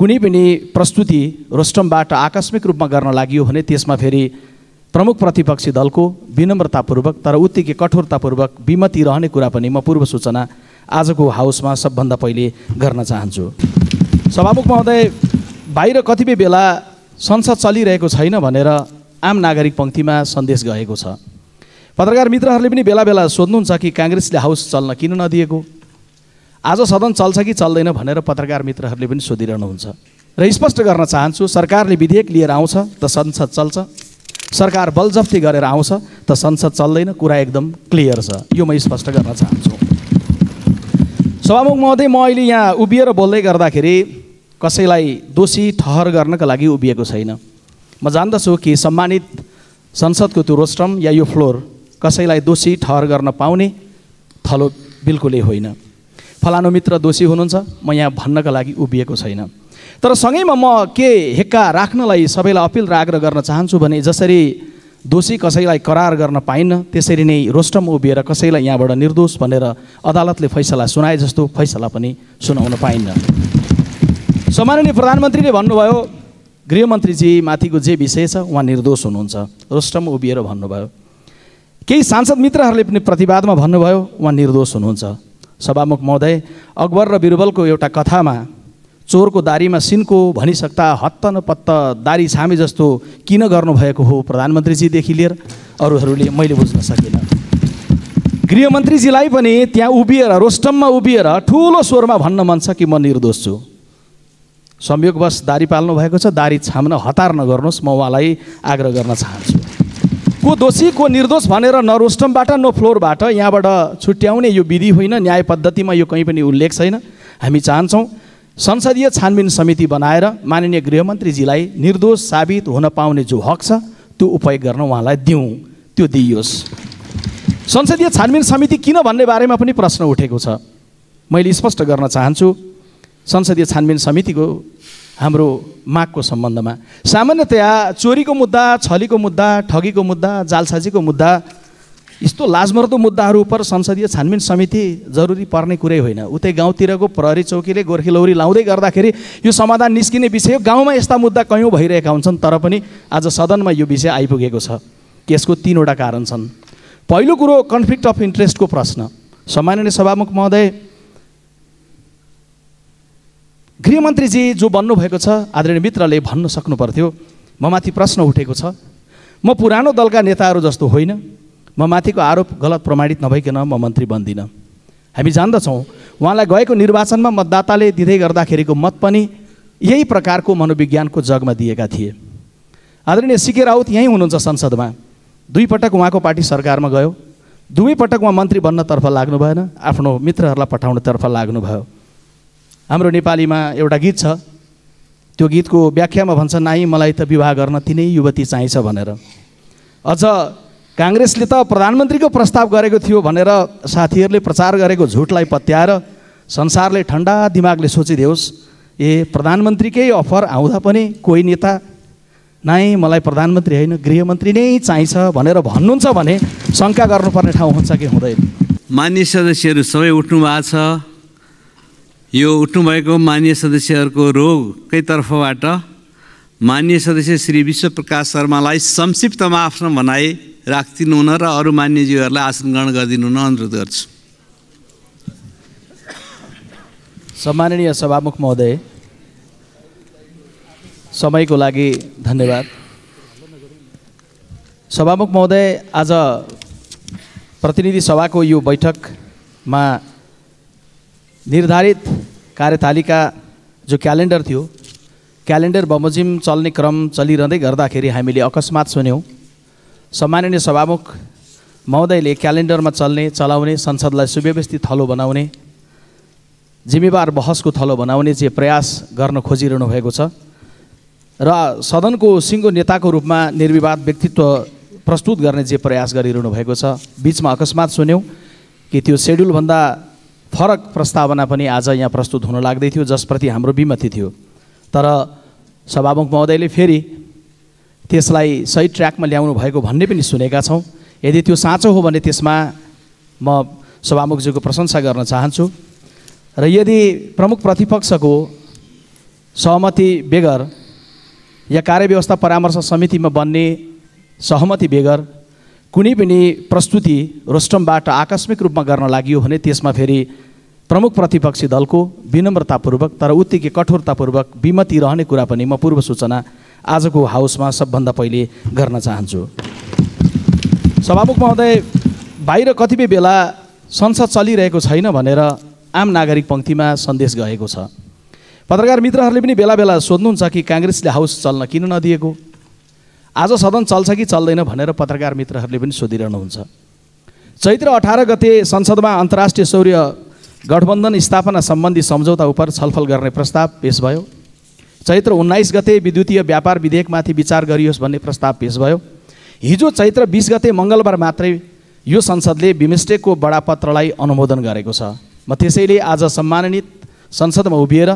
कुनै पनि प्रस्तुति रोस्टमबाट आकस्मिक रूपमा गर्न लागि भने त्यसमा फेरि प्रमुख प्रतिपक्षी दलको विनम्रतापूर्वक तर उत्तिकै कठोरतापूर्वक विमति रहने कुरा पनि म पूर्व सूचना आजको हाउसमा सबभन्दा पहिले गर्न चाहन्छु सभामुख महोदय बाहिर कतिपय बेला संसद चलिरहेको छैन भनेर आम नागरिक पङ्क्तिमा सन्देश गएको छ पत्रकार मित्रहरूले पनि बेला बेला सोध्नुहुन्छ कि काङ्ग्रेसले हाउस चल्न किन नदिएको आज सदन चल्छ कि चल्दैन भनेर पत्रकार मित्रहरूले पनि सोधिरहनुहुन्छ र स्पष्ट गर्न चाहन्छु सरकारले विधेयक लिएर आउँछ त संसद चल्छ सरकार बलजप्ती गरेर आउँछ त संसद चल्दैन कुरा एकदम क्लियर छ यो म स्पष्ट गर्न चाहन्छु सभामुख महोदय म अहिले यहाँ उभिएर बोल्दै गर्दाखेरि कसैलाई दोषी ठहर गर्नका लागि उभिएको छैन म जान्दछु कि सम्मानित संसदको त्यो रोस्ट्रम या यो फ्लोर कसैलाई दोषी ठहर गर्न पाउने थलो बिल्कुलै होइन फलानु मित्र दोषी हुनुहुन्छ म यहाँ भन्नका लागि उभिएको छैन तर सँगैमा म के हेक्का राख्नलाई सबैलाई अपिल र आग्रह गर्न चाहन्छु भने जसरी दोषी कसैलाई करार गर्न पाइन्न त्यसरी नै रोस्टमा उभिएर कसैलाई यहाँबाट निर्दोष भनेर अदालतले फैसला सुनाए जस्तो फैसला पनि सुनाउन पाइन्न सम्माननीय प्रधानमन्त्रीले भन्नुभयो गृहमन्त्रीजी माथिको जे विषय छ उहाँ निर्दोष हुनुहुन्छ रोस्टमा उभिएर भन्नुभयो केही सांसद मित्रहरूले पनि प्रतिवादमा भन्नुभयो उहाँ निर्दोष हुनुहुन्छ सभामुख महोदय अकबर र बिरबलको एउटा कथामा चोरको दारीमा सिन्को भनिसक्दा हत्त पत्त दारी छामे जस्तो किन गर्नुभएको हो प्रधानमन्त्रीजीदेखि लिएर अरूहरूले मैले बुझ्न सकिनँ गृहमन्त्रीजीलाई पनि त्यहाँ उभिएर रोस्टममा उभिएर ठुलो स्वरमा भन्न मन छ कि म निर्दोष छु संयोगवश दारी पाल्नु भएको छ दारी छाम्न हतार नगर्नुहोस् म उहाँलाई आग्रह गर्न चाहन्छु को दोषी को निर्दोष भनेर न रोस्टमबाट न फ्लोरबाट यहाँबाट छुट्याउने यो विधि होइन न्याय पद्धतिमा यो कहीँ पनि उल्लेख छैन हामी चाहन्छौँ संसदीय छानबिन समिति बनाएर माननीय गृहमन्त्रीजीलाई निर्दोष साबित हुन पाउने जो हक छ त्यो उपयोग गर्न उहाँलाई दिउँ त्यो दिइयोस् संसदीय छानबिन समिति किन भन्ने बारेमा पनि प्रश्न उठेको छ मैले स्पष्ट गर्न चाहन्छु संसदीय छानबिन समितिको हाम्रो मागको सम्बन्धमा सामान्यतया चोरीको मुद्दा छलीको मुद्दा ठगीको मुद्दा जालसाजीको मुद्दा यस्तो लाजमर्दो मुद्दाहरू उप संसदीय छानबिन समिति जरुरी पर्ने कुरै होइन उतै गाउँतिरको प्रहरी चौकीले गोर्खेलौरी लाउँदै गर्दाखेरि यो समाधान निस्किने विषय गाउँमा यस्ता मुद्दा कयौँ भइरहेका हुन्छन् तर पनि आज सदनमा यो विषय आइपुगेको छ यसको तिनवटा कारण छन् पहिलो कुरो कन्फ्लिक्ट अफ इन्ट्रेस्टको प्रश्न सामान्य सभामुख महोदय गृहमन्त्रीजी जो भन्नुभएको छ आदरणीय मित्रले भन्न सक्नु पर्थ्यो म माथि प्रश्न उठेको छ म पुरानो दलका नेताहरू जस्तो होइन म माथिको आरोप गलत प्रमाणित नभइकन म मन्त्री बन्दिनँ हामी जान्दछौँ उहाँलाई गएको निर्वाचनमा मतदाताले दिँदै गर्दाखेरिको मत पनि यही प्रकारको मनोविज्ञानको जगमा दिएका थिए आदरणीय सिके राउत यहीँ हुनुहुन्छ संसदमा दुईपटक उहाँको पार्टी सरकारमा गयो दुवैपटक उहाँ मन्त्री बन्नतर्फ लाग्नु भएन आफ्नो मित्रहरूलाई पठाउनतर्फ लाग्नुभयो हाम्रो नेपालीमा एउटा गीत छ त्यो गीतको व्याख्यामा भन्छ नाइ मलाई त विवाह गर्न तिनै युवती चाहिन्छ भनेर अझ काङ्ग्रेसले त प्रधानमन्त्रीको प्रस्ताव गरेको थियो भनेर साथीहरूले प्रचार गरेको झुटलाई पत्याएर संसारले ठन्डा दिमागले सोचिदियोस् ए प्रधानमन्त्रीकै अफर आउँदा पनि कोही नेता नाइ मलाई प्रधानमन्त्री होइन गृहमन्त्री नै चाहिन्छ भनेर भन्नुहुन्छ भने शङ्का गर्नुपर्ने ठाउँ हुन्छ कि हुँदैन मान्य सदस्यहरू सबै उठ्नु भएको छ यो उठ्नुभएको मान्य सदस्यहरूको रोगकै तर्फबाट मान्य सदस्य श्री विश्वप्रकाश शर्मालाई संक्षिप्तमा आफ्नो भनाइ हुन र अरू मान्यजीहरूलाई आसन ग्रहण गरिदिनु हुन अनुरोध गर्छु सम्माननीय सभामुख महोदय समयको लागि धन्यवाद सभामुख महोदय आज प्रतिनिधि सभाको यो बैठकमा निर्धारित कार्यतालिका जो क्यालेन्डर थियो क्यालेन्डर बमोजिम चल्ने क्रम चलिरहँदै गर्दाखेरि हामीले अकस्मात सुन्यौँ सम्माननीय सभामुख महोदयले क्यालेन्डरमा चल्ने चलाउने संसदलाई सुव्यवस्थित थलो बनाउने जिम्मेवार बहसको थलो बनाउने जे प्रयास गर्न खोजिरहनु भएको छ र सदनको सिङ्गो नेताको रूपमा निर्विवाद व्यक्तित्व प्रस्तुत गर्ने जे प्रयास गरिरहनु भएको छ बिचमा अकस्मात सुन्यौँ कि त्यो सेड्युलभन्दा फरक प्रस्तावना पनि आज यहाँ प्रस्तुत हुन लाग्दै थियो जसप्रति हाम्रो विमति थियो तर सभामुख महोदयले फेरि त्यसलाई सही ट्र्याकमा ल्याउनु भएको भन्ने पनि सुनेका छौँ यदि त्यो साँचो हो भने त्यसमा म सभामुखज्यूको प्रशंसा गर्न चाहन्छु र यदि प्रमुख प्रतिपक्षको सहमति बेगर या कार्यव्यवस्था परामर्श समितिमा बन्ने सहमति बेगर कुनै पनि प्रस्तुति रोस्टमबाट आकस्मिक रूपमा गर्न लागि भने त्यसमा फेरि प्रमुख प्रतिपक्षी दलको विनम्रतापूर्वक तर उत्तिकै कठोरतापूर्वक विमति रहने कुरा पनि म पूर्व सूचना आजको हाउसमा सबभन्दा पहिले गर्न चाहन्छु सभामुख महोदय बाहिर कतिपय बेला संसद चलिरहेको छैन भनेर आम नागरिक पङ्क्तिमा सन्देश गएको छ पत्रकार मित्रहरूले पनि बेला बेला सोध्नुहुन्छ कि काङ्ग्रेसले हाउस चल्न किन नदिएको आज सदन चल्छ कि चल्दैन भनेर पत्रकार मित्रहरूले पनि सोधिरहनुहुन्छ चैत्र अठार गते संसदमा अन्तर्राष्ट्रिय सौर्य गठबन्धन स्थापना सम्बन्धी सम्झौता उप छलफल गर्ने प्रस्ताव पेस भयो चैत्र उन्नाइस गते विद्युतीय व्यापार विधेयकमाथि विचार गरियोस् भन्ने प्रस्ताव पेस भयो हिजो चैत्र बिस गते मङ्गलबार मात्रै यो संसदले बिमस्टेकको बडापत्रलाई अनुमोदन गरेको छ म त्यसैले आज सम्मानित संसदमा उभिएर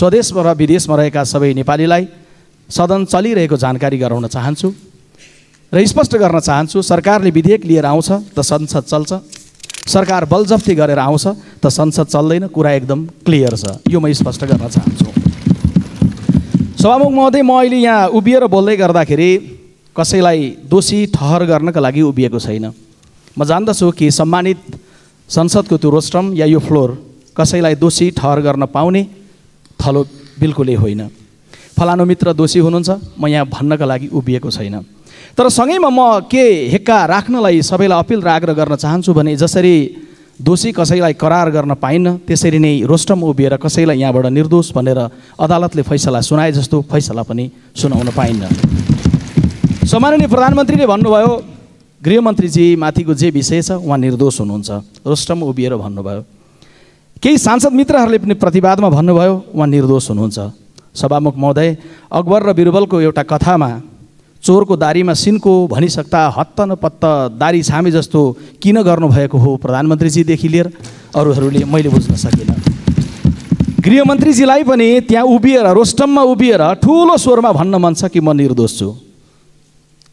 स्वदेशमा र विदेशमा रहेका सबै नेपालीलाई सदन चलिरहेको जानकारी गराउन चाहन्छु र स्पष्ट गर्न चाहन्छु सरकारले विधेयक लिएर आउँछ त संसद चल्छ सरकार बलजफ्ती गरेर आउँछ त संसद चल्दैन कुरा एकदम क्लियर छ यो म स्पष्ट गर्न चाहन्छु सभामुख महोदय म अहिले यहाँ उभिएर बोल्दै गर्दाखेरि कसैलाई दोषी ठहर गर्नको लागि उभिएको छैन म जान्दछु कि सम्मानित संसदको त्यो रोस्ट्रम या यो फ्लोर कसैलाई दोषी ठहर गर्न पाउने थलो बिल्कुलै होइन फलानु मित्र दोषी हुनुहुन्छ म यहाँ भन्नका लागि उभिएको छैन तर सँगैमा म के हेक्का राख्नलाई सबैलाई अपिल र आग्रह गर्न चाहन्छु भने जसरी दोषी कसैलाई करार गर्न पाइन्न त्यसरी नै रोष्टम उभिएर कसैलाई यहाँबाट निर्दोष भनेर अदालतले फैसला सुनाए जस्तो फैसला पनि सुनाउन पाइन्न सम्माननीय प्रधानमन्त्रीले भन्नुभयो गृहमन्त्रीजी माथिको जे विषय छ उहाँ निर्दोष हुनुहुन्छ रोष्टम उभिएर भन्नुभयो केही सांसद मित्रहरूले पनि प्रतिवादमा भन्नुभयो उहाँ निर्दोष हुनुहुन्छ सभामुख महोदय अकबर र बिरबलको एउटा कथामा चोरको दारीमा सिन्को भनिसक्दा हत्तन पत्त दारी छामे जस्तो किन गर्नुभएको हो प्रधानमन्त्रीजीदेखि लिएर अरूहरूले मैले बुझ्न सकिनँ गृहमन्त्रीजीलाई पनि त्यहाँ उभिएर रोस्टममा उभिएर ठुलो स्वरमा भन्न मन छ कि म निर्दोष छु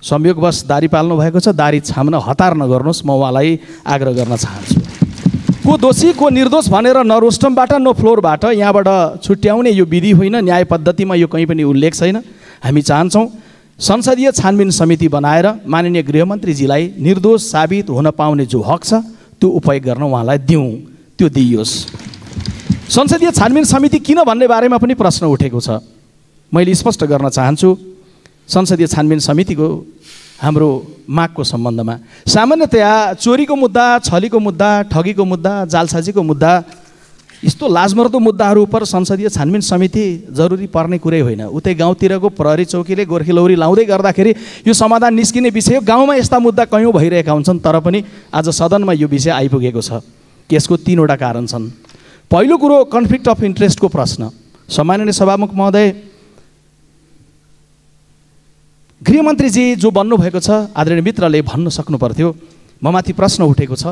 संयोगवश दारी पाल्नु भएको छ दारी छाम्न हतार नगर्नुहोस् म उहाँलाई आग्रह गर्न चाहन्छु को दोषी को निर्दोष भनेर न रोस्टमबाट न फ्लोरबाट यहाँबाट छुट्याउने यो विधि होइन न्याय पद्धतिमा यो कहीँ पनि उल्लेख छैन हामी चाहन्छौँ संसदीय छानबिन समिति बनाएर माननीय गृहमन्त्रीजीलाई निर्दोष साबित हुन पाउने जो हक छ त्यो उपयोग गर्न उहाँलाई दिउँ त्यो दिइयोस् संसदीय छानबिन समिति किन भन्ने बारेमा पनि प्रश्न उठेको छ मैले स्पष्ट गर्न चाहन्छु संसदीय छानबिन समितिको हाम्रो मागको सम्बन्धमा सामान्यतया चोरीको मुद्दा छलीको मुद्दा ठगीको मुद्दा जालसाजीको मुद्दा यस्तो लाजमर्दो मुद्दाहरू उप संसदीय छानबिन समिति जरुरी पर्ने कुरै होइन उतै गाउँतिरको प्रहरी चौकीले गोर्खेलौरी लाउँदै गर्दाखेरि यो समाधान निस्किने विषय गाउँमा यस्ता मुद्दा कयौँ भइरहेका हुन्छन् तर पनि आज सदनमा यो विषय आइपुगेको छ यसको तिनवटा कारण छन् पहिलो कुरो कन्फ्लिक्ट अफ इन्ट्रेस्टको प्रश्न सामान्य सभामुख महोदय गृहमन्त्रीजी जो भन्नुभएको छ आदरणीय मित्रले भन्न सक्नु पर्थ्यो म माथि प्रश्न उठेको छ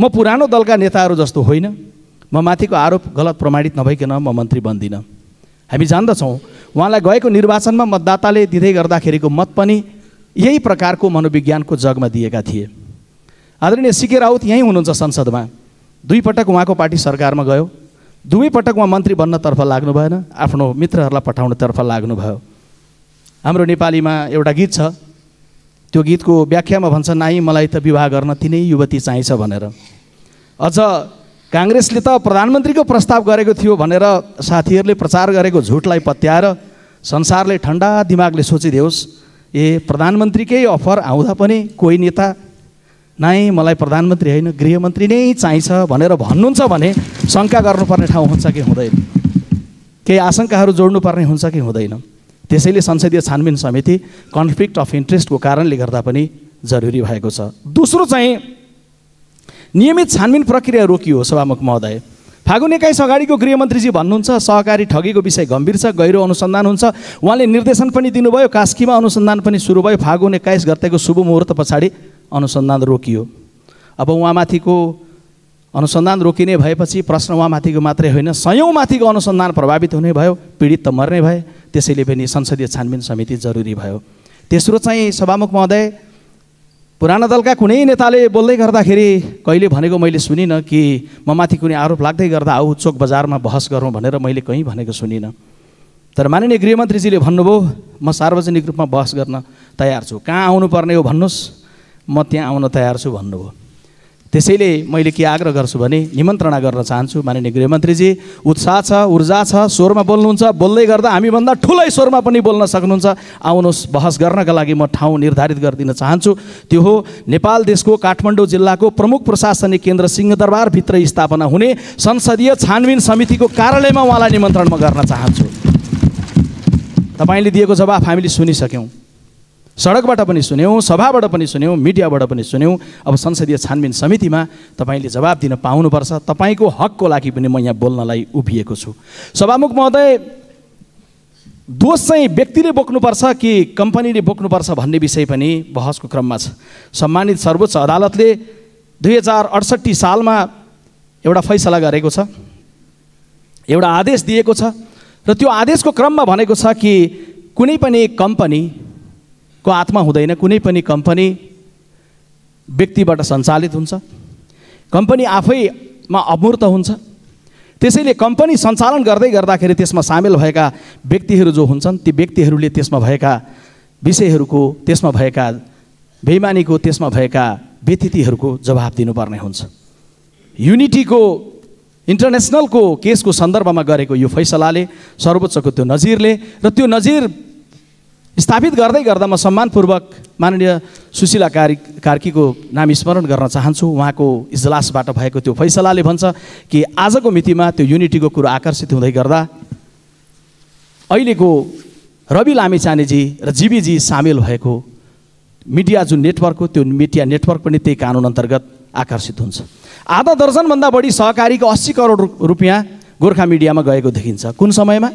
म पुरानो दलका नेताहरू जस्तो होइन म माथिको आरोप गलत प्रमाणित नभइकन म मन्त्री बन्दिनँ हामी जान्दछौँ उहाँलाई गएको निर्वाचनमा मतदाताले दिँदै गर्दाखेरिको मत पनि यही प्रकारको मनोविज्ञानको जगमा दिएका थिए आदरणीय सिके राउत यहीँ हुनुहुन्छ संसदमा दुईपटक उहाँको पार्टी सरकारमा गयो दुवैपटक उहाँ मन्त्री बन्नतर्फ लाग्नु भएन आफ्नो मित्रहरूलाई पठाउनतर्फ लाग्नुभयो हाम्रो नेपालीमा एउटा गीत छ त्यो गीतको व्याख्यामा भन्छ नाइ मलाई त विवाह गर्न तिनै युवती चाहिन्छ भनेर अझ काङ्ग्रेसले त प्रधानमन्त्रीको प्रस्ताव गरेको थियो भनेर साथीहरूले प्रचार गरेको झुटलाई पत्याएर संसारले ठन्डा दिमागले सोचिदियोस् ए प्रधानमन्त्रीकै अफर आउँदा पनि कोही नेता नाइ मलाई प्रधानमन्त्री होइन गृहमन्त्री नै चाहिन्छ भनेर भन्नुहुन्छ भने शङ्का गर्नुपर्ने ठाउँ हुन्छ कि हुँदैन केही आशङ्काहरू जोड्नुपर्ने हुन्छ कि हुँदैन त्यसैले संसदीय छानबिन समिति कन्फ्लिक्ट अफ इन्ट्रेस्टको कारणले गर्दा पनि जरुरी भएको छ दोस्रो चाहिँ नियमित छानबिन प्रक्रिया रोकियो सभामुख महोदय फागुन एक्काइस अगाडिको गृहमन्त्रीजी भन्नुहुन्छ सहकारी ठगीको विषय गम्भीर छ गहिरो अनुसन्धान हुन्छ उहाँले निर्देशन पनि दिनुभयो कास्कीमा अनुसन्धान पनि सुरु भयो फागुन एक्काइस गतेको शुभ मुहुर्त पछाडि अनुसन्धान रोकियो अब उहाँमाथिको अनुसन्धान रोकिने भएपछि प्रश्न उहाँमाथिको मात्रै होइन सयौँमाथिको अनुसन्धान प्रभावित हुने भयो पीडित त मर्ने भए त्यसैले पनि संसदीय छानबिन समिति जरुरी भयो तेस्रो चाहिँ सभामुख महोदय पुराना दलका कुनै नेताले बोल्दै गर्दाखेरि कहिले भनेको मैले सुनिनँ कि म माथि कुनै आरोप लाग्दै गर्दा आऊ चोक बजारमा बहस गरौँ भनेर मैले कहीँ भनेको सुनिनँ तर माननीय गृहमन्त्रीजीले भन्नुभयो म सार्वजनिक रूपमा बहस गर्न तयार छु कहाँ आउनुपर्ने हो भन्नुहोस् म त्यहाँ आउन तयार छु भन्नुभयो त्यसैले मैले के आग्रह गर्छु भने निमन्त्रणा गर्न चाहन्छु माननीय गृहमन्त्रीजी उत्साह छ ऊर्जा छ स्वरमा बोल्नुहुन्छ बोल्दै गर्दा हामीभन्दा ठुलै स्वरमा पनि बोल्न सक्नुहुन्छ आउनुहोस् बहस गर्नका लागि म ठाउँ निर्धारित गरिदिन चाहन्छु त्यो हो नेपाल देशको काठमाडौँ जिल्लाको प्रमुख प्रशासनिक केन्द्र सिंहदरबारभित्र स्थापना हुने संसदीय छानबिन समितिको कार्यालयमा उहाँलाई निमन्त्रण म गर्न चाहन्छु तपाईँले दिएको जवाफ हामीले सुनिसक्यौँ सडकबाट पनि सुन्यौँ सभाबाट पनि सुन्यौँ मिडियाबाट पनि सुन्यौँ अब संसदीय छानबिन समितिमा तपाईँले जवाब दिन पाउनुपर्छ तपाईँको हकको लागि पनि म यहाँ बोल्नलाई उभिएको छु सभामुख महोदय दोष चाहिँ व्यक्तिले बोक्नुपर्छ कि कम्पनीले बोक्नुपर्छ भन्ने विषय पनि बहसको क्रममा छ सम्मानित सर्वोच्च अदालतले दुई हजार अडसट्ठी सालमा एउटा फैसला गरेको छ एउटा आदेश दिएको छ र त्यो आदेशको क्रममा भनेको छ कि कुनै पनि कम्पनी को आत्मा हुँदैन कुनै पनि कम्पनी व्यक्तिबाट सञ्चालित हुन्छ कम्पनी आफैमा अमूर्त हुन्छ त्यसैले कम्पनी सञ्चालन गर्दै गर्दाखेरि त्यसमा सामेल भएका व्यक्तिहरू जो हुन्छन् ती व्यक्तिहरूले त्यसमा भएका विषयहरूको त्यसमा भएका बेइमानीको त्यसमा भएका व्यतिथिहरूको जवाब दिनुपर्ने हुन्छ युनिटीको इन्टरनेसनलको केसको सन्दर्भमा गरेको यो फैसलाले सर्वोच्चको त्यो नजिरले र त्यो नजिर स्थापित गर्दै गर्दा म सम्मानपूर्वक माननीय सुशीला कार्की कार्कीको नाम स्मरण गर्न चाहन्छु उहाँको इजलासबाट भएको त्यो फैसलाले भन्छ कि आजको मितिमा त्यो युनिटीको कुरो आकर्षित हुँदै गर्दा अहिलेको रवि लामिचानेजी र जीबीजी सामेल भएको मिडिया जुन नेटवर्क हो त्यो मिडिया नेटवर्क पनि त्यही कानुन अन्तर्गत आकर्षित हुन्छ आधा दर्जनभन्दा बढी सहकारीको अस्सी करोड रुपियाँ गोर्खा मिडियामा गएको देखिन्छ कुन समयमा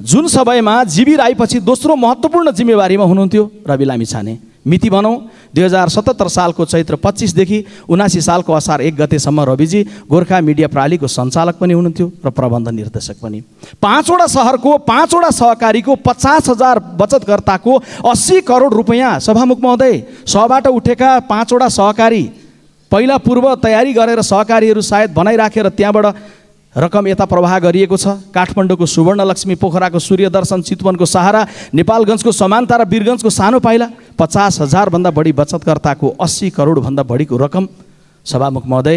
जुन समयमा जीवी राईपछि दोस्रो महत्त्वपूर्ण जिम्मेवारीमा हुनुहुन्थ्यो रवि लामी छाने मिति भनौँ दुई हजार सतहत्तर सालको चैत्र पच्चिसदेखि उनासी सालको असार एक गतेसम्म रविजी गोर्खा मिडिया प्रणालीको सञ्चालक पनि हुनुहुन्थ्यो र प्रबन्ध निर्देशक पनि पाँचवटा सहरको पाँचवटा सहकारीको पचास हजार बचतकर्ताको अस्सी करोड रुपियाँ सभामुख महोदय सहबाट उठेका पाँचवटा सहकारी पहिला पूर्व तयारी गरेर सहकारीहरू सायद बनाइराखेर त्यहाँबाट रकम यता प्रवाह गरिएको छ काठमाडौँको सुवर्णलक्ष्मी पोखराको सूर्यदर्शन चितवनको सहारा नेपालगञ्जको समानता र वीरगञ्जको सानो पाइला पचास हजारभन्दा बढी बचतकर्ताको अस्सी करोडभन्दा बढीको रकम सभामुख महोदय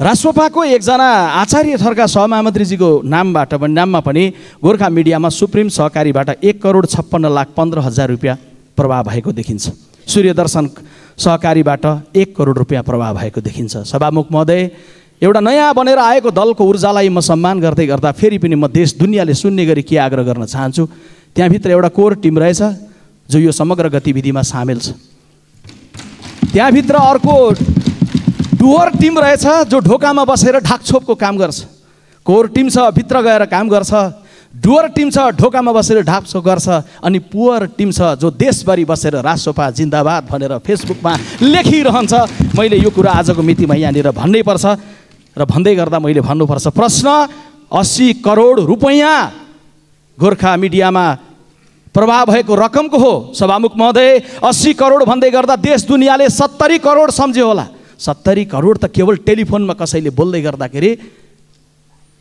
राष्ट्रपाको एकजना आचार्य थरका सहमहामन्त्रीजीको नामबाट पनि नाममा पनि गोर्खा मिडियामा सुप्रिम सहकारीबाट एक करोड छप्पन्न लाख पन्ध्र हजार रुपियाँ प्रवाह भएको देखिन्छ सूर्यदर्शन सहकारीबाट एक करोड रुपियाँ प्रवाह भएको देखिन्छ सभामुख महोदय एउटा नयाँ बनेर आएको दलको ऊर्जालाई म सम्मान गर्दै गर्दा फेरि पनि म देश दुनियाँले सुन्ने गरी के आग्रह गर्न चाहन्छु त्यहाँभित्र एउटा कोर टिम रहेछ जो यो समग्र गतिविधिमा सामेल छ त्यहाँभित्र अर्को डुवर टिम रहेछ जो ढोकामा बसेर ढाकछोपको काम गर्छ कोर टिम छ भित्र गएर काम गर्छ डुवर टिम छ ढोकामा बसेर ढापछोप गर्छ अनि पुवर टिम छ जो देशभरि बसेर रासोपा जिन्दाबाद भनेर फेसबुकमा लेखिरहन्छ मैले यो कुरा आजको मितिमा यहाँनिर भन्नै पर्छ र भन्दै गर्दा मैले भन्नुपर्छ प्रश्न अस्सी करोड रुपैयाँ गोर्खा मिडियामा प्रभाव भएको रकमको हो सभामुख महोदय अस्सी करोड भन्दै गर्दा देश दुनियाँले सत्तरी करोड सम्झ्यो होला सत्तरी करोड त केवल टेलिफोनमा कसैले बोल्दै गर्दाखेरि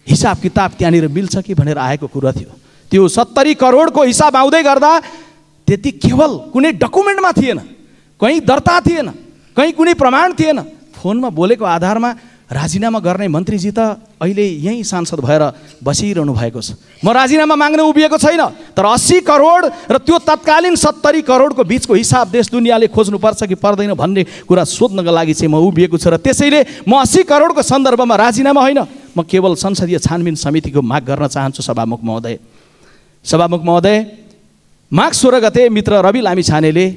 हिसाब किताब त्यहाँनिर मिल्छ कि भनेर आएको कुरा थियो त्यो सत्तरी करोडको हिसाब आउँदै गर्दा त्यति केवल कुनै डकुमेन्टमा थिएन कहीँ दर्ता थिएन कहीँ कुनै प्रमाण थिएन फोनमा बोलेको आधारमा राजीनामा गर्ने मन्त्रीजी त अहिले यहीँ सांसद भएर बसिरहनु भएको छ म राजीनामा माग्ने उभिएको छैन तर अस्सी करोड र त्यो तत्कालीन सत्तरी करोडको बिचको हिसाब देश दुनियाँले खोज्नुपर्छ कि पर्दैन भन्ने कुरा सोध्नको लागि चाहिँ म उभिएको छु र त्यसैले म अस्सी करोडको सन्दर्भमा राजीनामा होइन म केवल संसदीय छानबिन समितिको माग गर्न चाहन्छु सभामुख महोदय सभामुख महोदय माघ सोह्र गते मित्र रवि लामिछानेले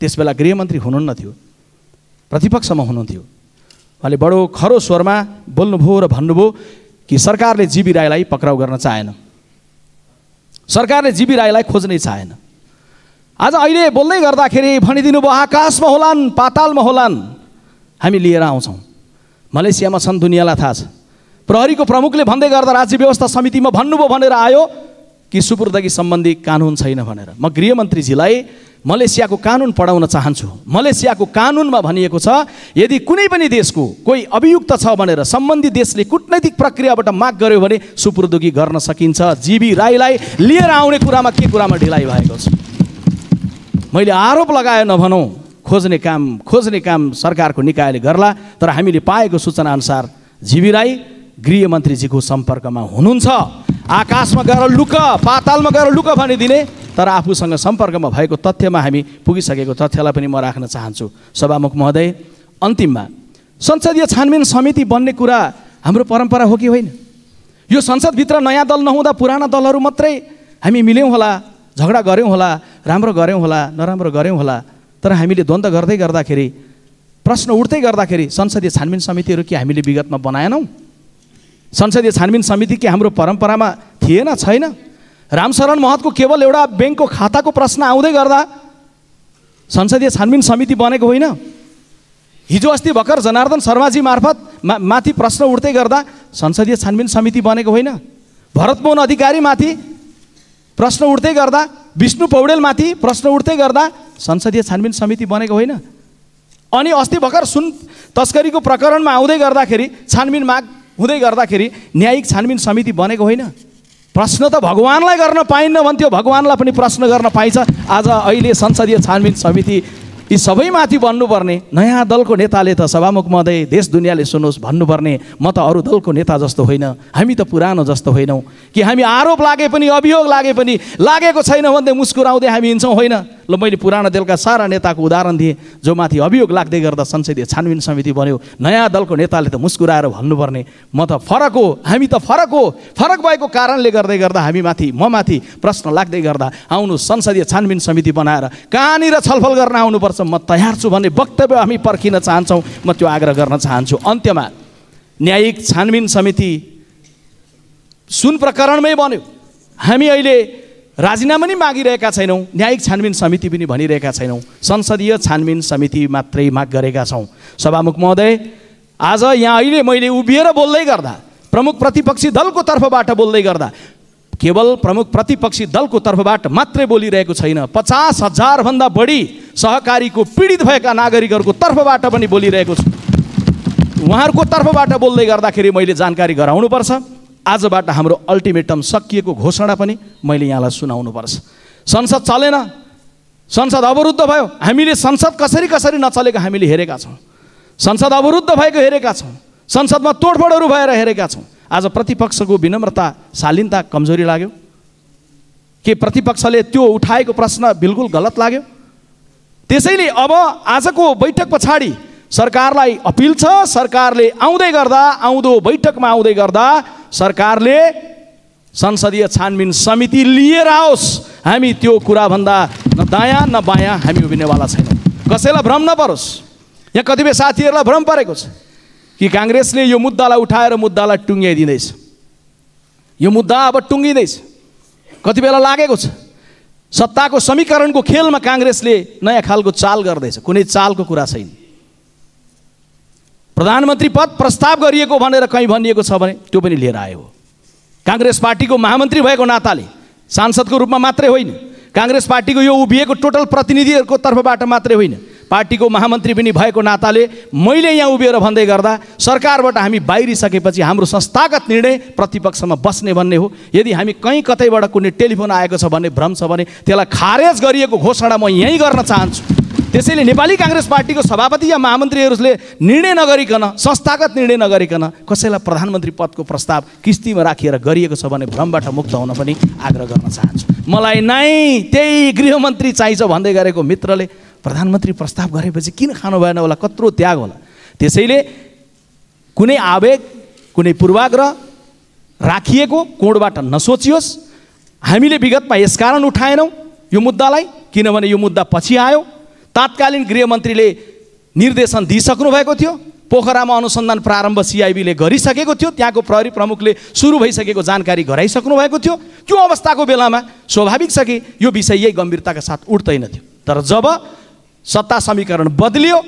त्यसबेला गृहमन्त्री हुनुहुन्न थियो प्रतिपक्षमा हुनुहुन्थ्यो उहाँले बडो खरो स्वरमा बोल्नुभयो र भन्नुभयो कि सरकारले जीबी राईलाई पक्राउ गर्न चाहेन सरकारले जीबी राईलाई खोज्नै चाहेन आज अहिले बोल्दै गर्दाखेरि भनिदिनु भयो आकाशमा होलान् पातालमा होलान् हामी लिएर आउँछौँ मलेसियामा छन् दुनियाँलाई थाहा छ प्रहरीको प्रमुखले भन्दै गर्दा राज्य व्यवस्था समितिमा भन्नुभयो भनेर आयो कि सुपुर्दगी सम्बन्धी कानुन छैन भनेर म गृहमन्त्रीजीलाई मलेसियाको कानुन पढाउन चाहन्छु मलेसियाको कानुनमा भनिएको छ यदि कुनै पनि देशको कोही अभियुक्त छ भनेर सम्बन्धित देशले कुटनैतिक प्रक्रियाबाट माग गर्यो भने सुपुर्दगी गर्न सकिन्छ जीवी राईलाई लिएर आउने कुरामा के कुरामा ढिलाइ भएको छ मैले आरोप लगाएँ नभनौँ खोज्ने काम खोज्ने काम सरकारको निकायले गर्ला तर हामीले पाएको सूचनाअनुसार जीवी राई गृहमन्त्रीजीको सम्पर्कमा हुनुहुन्छ आकाशमा गएर लुक पातालमा गएर लुक भनिदिने तर आफूसँग सम्पर्कमा भएको तथ्यमा हामी पुगिसकेको तथ्यलाई पनि म राख्न चाहन्छु सभामुख महोदय अन्तिममा संसदीय छानबिन समिति बन्ने कुरा हाम्रो परम्परा हो कि होइन यो संसदभित्र नयाँ दल नहुँदा पुराना दलहरू मात्रै हामी मिल्यौँ होला झगडा गऱ्यौँ होला राम्रो गऱ्यौँ होला नराम्रो गऱ्यौँ होला तर हामीले द्वन्द्व गर्दै गर्दाखेरि प्रश्न उठ्दै गर्दाखेरि संसदीय छानबिन समितिहरू के हामीले विगतमा बनाएनौँ संसदीय छानबिन समिति के हाम्रो परम्परामा थिएन छैन रामशरण महतको केवल एउटा ब्याङ्कको खाताको प्रश्न आउँदै गर्दा संसदीय छानबिन समिति बनेको होइन हिजो अस्ति भर्खर जनार्दन शर्माजी मार्फत मा माथि प्रश्न उठ्दै गर्दा संसदीय छानबिन समिति बनेको होइन भरतमोहन अधिकारीमाथि प्रश्न उठ्दै गर्दा विष्णु पौडेलमाथि प्रश्न उठ्दै गर्दा संसदीय छानबिन समिति बनेको होइन अनि अस्ति भर्खर सुन तस्करीको प्रकरणमा आउँदै गर्दाखेरि छानबिन माग हुँदै गर्दाखेरि न्यायिक छानबिन समिति बनेको होइन प्रश्न त भगवान्लाई गर्न पाइन्न भन्थ्यो भगवान्लाई पनि प्रश्न गर्न पाइन्छ आज अहिले संसदीय छानबिन समिति यी सबैमाथि भन्नुपर्ने नयाँ दलको नेताले त सभामुख महोदय देश दुनियाँले सुन्नुहोस् भन्नुपर्ने म त अरू दलको नेता जस्तो होइन हामी त पुरानो जस्तो होइनौँ कि हामी आरोप लागे पनि अभियोग लागे पनि लागेको छैन भन्दै मुस्कुराउँदै हामी हिँड्छौँ होइन ल मैले पुरानो दलका सारा नेताको उदाहरण दिएँ जो माथि अभियोग लाग्दै गर्दा संसदीय छानबिन समिति बन्यो नयाँ दलको नेताले त मुस्कुराएर भन्नुपर्ने म त फरक हो हामी त फरक हो फरक भएको कारणले गर्दै गर्दा हामी माथि म माथि प्रश्न लाग्दै गर्दा आउनु संसदीय छानबिन समिति बनाएर कहाँनिर छलफल गर्न आउनुपर्छ म तयार छु भन्ने वक्तव्य हामी पर्खिन चाहन्छौँ म त्यो आग्रह गर्न चाहन्छु अन्त्यमा न्यायिक छानबिन समिति सुन प्रकरणमै बन्यो हामी अहिले राजीनामा नै मागिरहेका छैनौँ न्यायिक छानबिन समिति पनि भनिरहेका छैनौँ संसदीय छानबिन समिति मात्रै माग गरेका छौँ सभामुख महोदय आज यहाँ अहिले मैले उभिएर बोल्दै गर्दा प्रमुख प्रतिपक्षी दलको तर्फबाट बोल्दै गर्दा केवल प्रमुख प्रतिपक्षी दलको तर्फबाट मात्रै बोलिरहेको छैन पचास हजारभन्दा बढी सहकारीको पीडित भएका नागरिकहरूको तर्फबाट पनि बोलिरहेको छु उहाँहरूको तर्फबाट बोल्दै गर्दाखेरि मैले जानकारी गराउनुपर्छ आजबाट हाम्रो अल्टिमेटम सकिएको घोषणा पनि मैले यहाँलाई पर्छ संसद चलेन संसद अवरुद्ध भयो हामीले संसद कसरी कसरी नचलेको हामीले हेरेका छौँ संसद अवरुद्ध भएको हेरेका छौँ संसदमा तोडफोडहरू भएर हेरेका छौँ आज प्रतिपक्षको विनम्रता शालीनता कमजोरी लाग्यो के प्रतिपक्षले त्यो उठाएको प्रश्न बिल्कुल गलत लाग्यो त्यसैले अब आजको बैठक पछाडि सरकारलाई अपिल छ सरकारले आउँदै गर्दा आउँदो बैठकमा आउँदै गर्दा सरकारले संसदीय छानबिन समिति लिएर आओस् हामी त्यो कुराभन्दा न दायाँ न बायाँ हामी उभिनेवाला छैनौँ कसैलाई भ्रम नपरोस् यहाँ कतिपय साथीहरूलाई भ्रम परेको छ कि काङ्ग्रेसले यो मुद्दालाई उठाएर मुद्दालाई टुङ्ग्याइदिँदैछ यो मुद्दा अब टुङ्गिँदैछ कति बेला लागेको छ सत्ताको समीकरणको खेलमा काङ्ग्रेसले नयाँ खालको चाल गर्दैछ कुनै चालको कुरा छैन प्रधानमन्त्री पद प्रस्ताव गरिएको भनेर कहीँ भनिएको छ भने त्यो पनि लिएर आयो हो काङ्ग्रेस पार्टीको महामन्त्री भएको नाताले सांसदको रूपमा मात्रै होइन काङ्ग्रेस पार्टीको यो उभिएको टोटल प्रतिनिधिहरूको तर्फबाट मात्रै होइन पार्टीको महामन्त्री पनि भएको नाताले मैले यहाँ उभिएर भन्दै गर्दा सरकारबाट हामी बाहिरिसकेपछि हाम्रो संस्थागत निर्णय प्रतिपक्षमा बस्ने भन्ने हो यदि हामी कहीँ कतैबाट कुनै टेलिफोन आएको छ भन्ने भ्रम छ भने त्यसलाई खारेज गरिएको घोषणा म यहीँ गर्न चाहन्छु त्यसैले नेपाली काङ्ग्रेस पार्टीको सभापति या महामन्त्रीहरूले निर्णय नगरिकन संस्थागत निर्णय नगरिकन कसैलाई प्रधानमन्त्री पदको प्रस्ताव किस्तीमा राखिएर गरिएको छ भने भ्रमबाट मुक्त हुन पनि आग्रह गर्न चाहन्छु मलाई नै त्यही गृहमन्त्री चाहिन्छ भन्दै गरेको मित्रले प्रधानमन्त्री प्रस्ताव गरेपछि किन खानु भएन होला कत्रो त्याग होला त्यसैले कुनै आवेग कुनै पूर्वाग्रह राखिएको कोणबाट नसोचियोस् हामीले विगतमा यसकारण उठाएनौँ यो मुद्दालाई किनभने यो मुद्दा पछि आयो तात्कालीन गृहमन्त्रीले निर्देशन दिइसक्नु भएको थियो पोखरामा अनुसन्धान प्रारम्भ सिआइबीले गरिसकेको थियो त्यहाँको प्रहरी प्रमुखले सुरु भइसकेको जानकारी गराइसक्नु भएको थियो त्यो अवस्थाको बेलामा स्वाभाविक छ कि यो विषय यही गम्भीरताका साथ उठ्दैन थियो तर जब सत्ता समीकरण बदलियो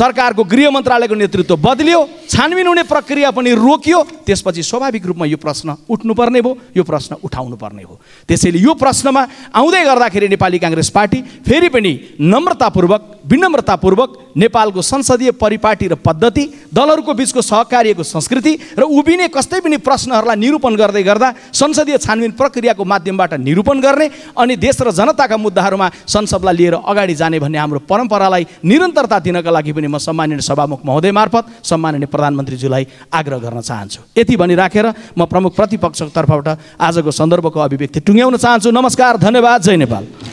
सरकारको गृह मन्त्रालयको नेतृत्व बदलियो छानबिन हुने प्रक्रिया पनि रोकियो त्यसपछि स्वाभाविक रूपमा यो प्रश्न उठ्नुपर्ने हो यो प्रश्न उठाउनु पर्ने हो त्यसैले यो प्रश्नमा आउँदै गर्दाखेरि नेपाली काङ्ग्रेस पार्टी फेरि पनि नम्रतापूर्वक विनम्रतापूर्वक नेपालको संसदीय परिपाटी र पद्धति दलहरूको बिचको सहकार्यको संस्कृति र उभिने कस्तै पनि प्रश्नहरूलाई निरूपण गर्दै गर्दा संसदीय छानबिन प्रक्रियाको माध्यमबाट निरूपण गर्ने अनि देश र जनताका मुद्दाहरूमा संसदलाई लिएर अगाडि जाने भन्ने हाम्रो परम्परालाई निरन्तरता दिनका लागि पनि पनि म सम्माननीय सभामुख महोदय मार्फत सम्माननीय प्रधानमन्त्रीज्यूलाई आग्रह गर्न चाहन्छु यति भनिराखेर म प्रमुख प्रतिपक्षको तर्फबाट आजको सन्दर्भको अभिव्यक्ति टुङ्ग्याउन चाहन्छु नमस्कार धन्यवाद जय नेपाल